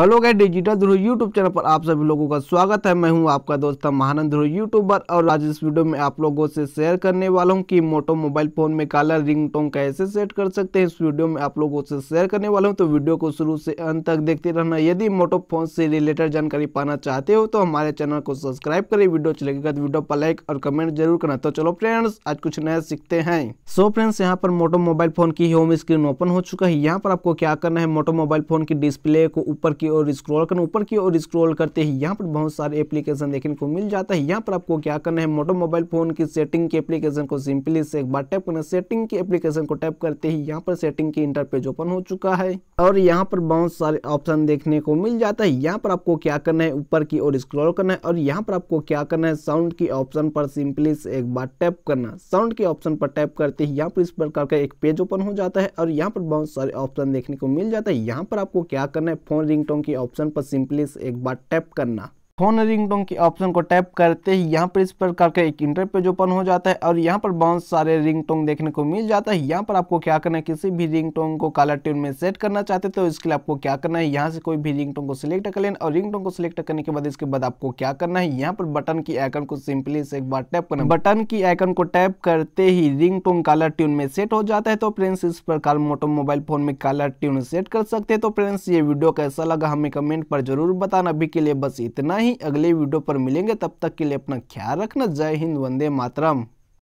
hello गए digital ध्रुव YouTube channel पर आप सभी लोगों का स्वागत है मैं हूं आपका दोस्त महानंद ध्रुव यूट्यूबर और आज इस वीडियो में आप लोगों से शेयर करने वाला हूं कि मोटो मोबाइल फोन में कालर रिंगटोन कैसे सेट कर सकते हैं इस वीडियो में आप लोगों से शेयर करने वाला हूं तो वीडियो को शुरू से अंत तक देखते रहना यदि मोटो फोन से रिलेटेड जानकारी पाना चाहते हो तो हमारे चैनल को सब्सक्राइब करें वीडियो लगेगा तो वीडियो पर लाइक और कमेंट जरूर करना तो चलो फ्रेंड्स आज कुछ नया सीखते हैं सो फ्रेंड्स यहाँ पर मोटो मोबाइल फोन की होम स्क्रीन ओपन हो चुका है यहाँ पर आपको क्या करना है मोटो मोबाइल फोन की डिस्प्ले को ऊपर की की ओर स्क्रॉल करना ऊपर की ओर स्क्रॉल करते ही यहाँ पर बहुत सारे एप्लीकेशन देखने को मिल जाता है यहाँ पर आपको क्या करना है मोटो मोबाइल फ़ोन की सेटिंग के एप्लीकेशन को सिंपली से एक बार टैप करना सेटिंग के एप्लीकेशन को टैप करते ही यहाँ पर सेटिंग की इंटरपेज ओपन हो चुका है और यहाँ पर बहुत सारे ऑप्शन देखने को मिल जाता है यहाँ पर आपको क्या करना है ऊपर की ओर स्क्रॉल करना है और यहाँ पर आपको क्या करना है साउंड की ऑप्शन पर सिंपली से एक बार टैप करना साउंड के ऑप्शन पर टैप करते ही यहाँ पर इस प्रकार का एक पेज ओपन हो जाता है और यहाँ पर बहुत सारे ऑप्शन देखने को मिल जाता है यहाँ पर आपको क्या करना है फोन रिंग की हूँ कि ऑप्शन पर सिंपली एक बार टैप करना फोन रिंग टोन के ऑप्शन को टैप करते ही यहाँ पर इस प्रकार का एक इंटरपेज ओपन हो जाता है और यहाँ पर बहुत सारे रिंग टोंग देखने को मिल जाता है यहाँ पर आपको क्या करना है किसी भी रिंग टोंग को काला ट्यून में सेट करना चाहते तो इसके लिए आपको क्या करना है यहाँ से कोई भी रिंग टोंग को सिलेक्ट कर लेना और रिंग टोंग को सिलेक्ट करने के बाद इसके बाद आपको क्या करना है यहाँ पर बटन की आइकन को सिंपली से एक बार टैप करना बटन की आइकन को टैप करते ही रिंग टोंग काला ट्यून में सेट हो जाता है तो फ्रेंड्स इस प्रकार मोटो मोबाइल फोन में कलर ट्यून सेट कर सकते हैं तो फ्रेंड्स ये वीडियो कैसा लगा हमें कमेंट पर जरूर बताना अभी के लिए बस इतना ही ही अगले वीडियो पर मिलेंगे तब तक के लिए अपना ख्याल रखना जय हिंद वंदे मातरम